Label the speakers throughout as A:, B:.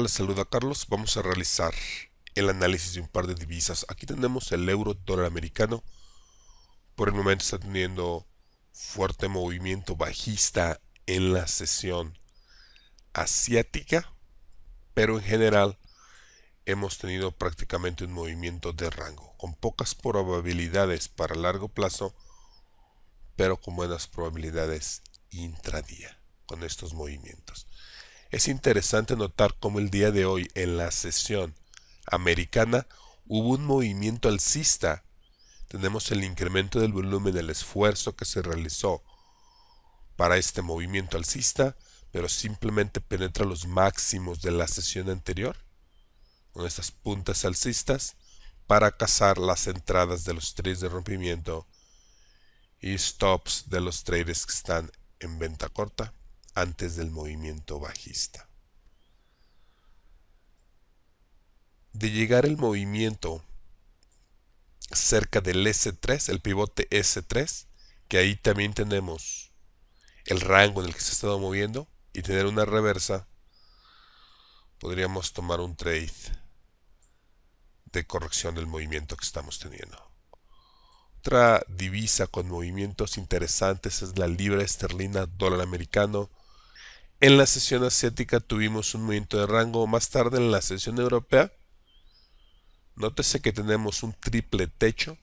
A: Les saluda Carlos. Vamos a realizar el análisis de un par de divisas. Aquí tenemos el euro dólar americano. Por el momento está teniendo fuerte movimiento bajista en la sesión asiática. Pero en general hemos tenido prácticamente un movimiento de rango. Con pocas probabilidades para largo plazo. Pero con buenas probabilidades intradía con estos movimientos. Es interesante notar cómo el día de hoy en la sesión americana hubo un movimiento alcista. Tenemos el incremento del volumen, el esfuerzo que se realizó para este movimiento alcista, pero simplemente penetra los máximos de la sesión anterior con estas puntas alcistas para cazar las entradas de los trades de rompimiento y stops de los traders que están en venta corta antes del movimiento bajista. De llegar el movimiento cerca del S3, el pivote S3, que ahí también tenemos el rango en el que se ha estado moviendo y tener una reversa, podríamos tomar un trade de corrección del movimiento que estamos teniendo. Otra divisa con movimientos interesantes es la libra esterlina dólar americano en la sesión asiática tuvimos un movimiento de rango. Más tarde en la sesión europea, nótese que tenemos un triple techo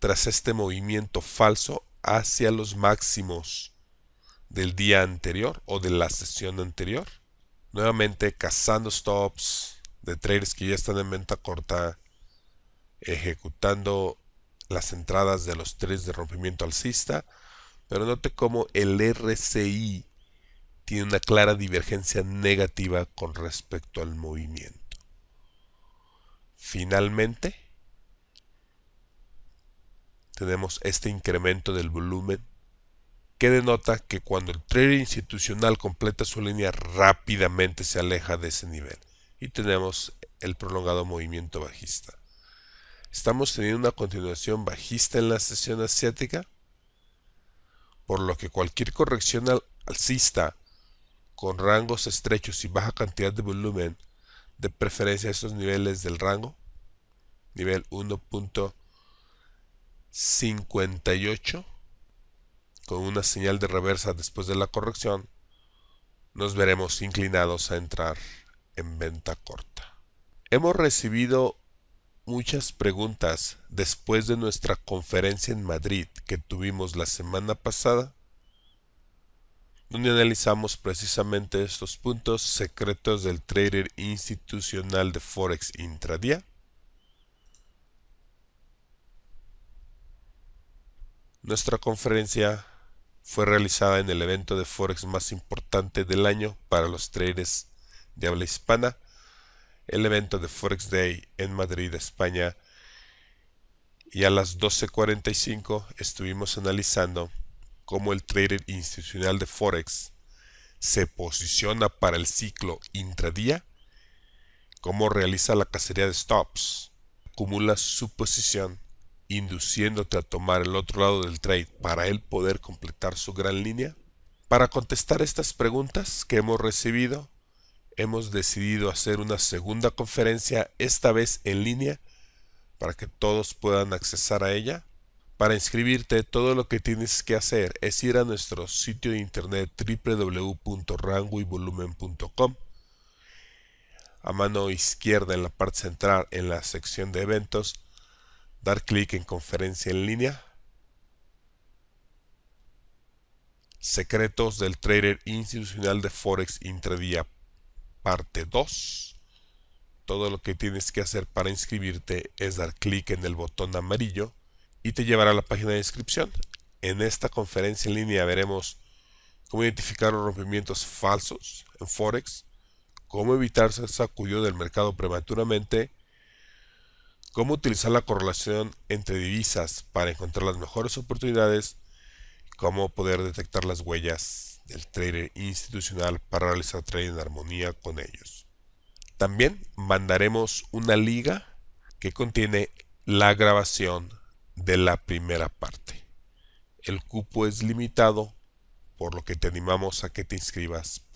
A: tras este movimiento falso hacia los máximos del día anterior o de la sesión anterior. Nuevamente cazando stops de traders que ya están en venta corta, ejecutando las entradas de los tres de rompimiento alcista. Pero note cómo el RCI tiene una clara divergencia negativa con respecto al movimiento. Finalmente, tenemos este incremento del volumen que denota que cuando el trader institucional completa su línea rápidamente se aleja de ese nivel y tenemos el prolongado movimiento bajista. Estamos teniendo una continuación bajista en la sesión asiática, por lo que cualquier corrección alcista con rangos estrechos y baja cantidad de volumen, de preferencia esos niveles del rango, nivel 1.58, con una señal de reversa después de la corrección, nos veremos inclinados a entrar en venta corta. Hemos recibido muchas preguntas después de nuestra conferencia en Madrid que tuvimos la semana pasada donde analizamos precisamente estos puntos secretos del trader institucional de Forex intradía. Nuestra conferencia fue realizada en el evento de Forex más importante del año para los traders de habla hispana, el evento de Forex Day en Madrid, España, y a las 12.45 estuvimos analizando cómo el trader institucional de Forex se posiciona para el ciclo intradía, cómo realiza la cacería de stops, acumula su posición, induciéndote a tomar el otro lado del trade para él poder completar su gran línea. Para contestar estas preguntas que hemos recibido, hemos decidido hacer una segunda conferencia, esta vez en línea, para que todos puedan accesar a ella para inscribirte, todo lo que tienes que hacer es ir a nuestro sitio de internet www.rangoyvolumen.com. A mano izquierda en la parte central, en la sección de eventos, dar clic en conferencia en línea. Secretos del Trader Institucional de Forex Intradía, parte 2. Todo lo que tienes que hacer para inscribirte es dar clic en el botón amarillo y te llevará a la página de inscripción. En esta conferencia en línea veremos cómo identificar los rompimientos falsos en Forex, cómo evitar ser sacudido del mercado prematuramente, cómo utilizar la correlación entre divisas para encontrar las mejores oportunidades, cómo poder detectar las huellas del trader institucional para realizar trading en armonía con ellos. También mandaremos una liga que contiene la grabación de la primera parte. El cupo es limitado, por lo que te animamos a que te inscribas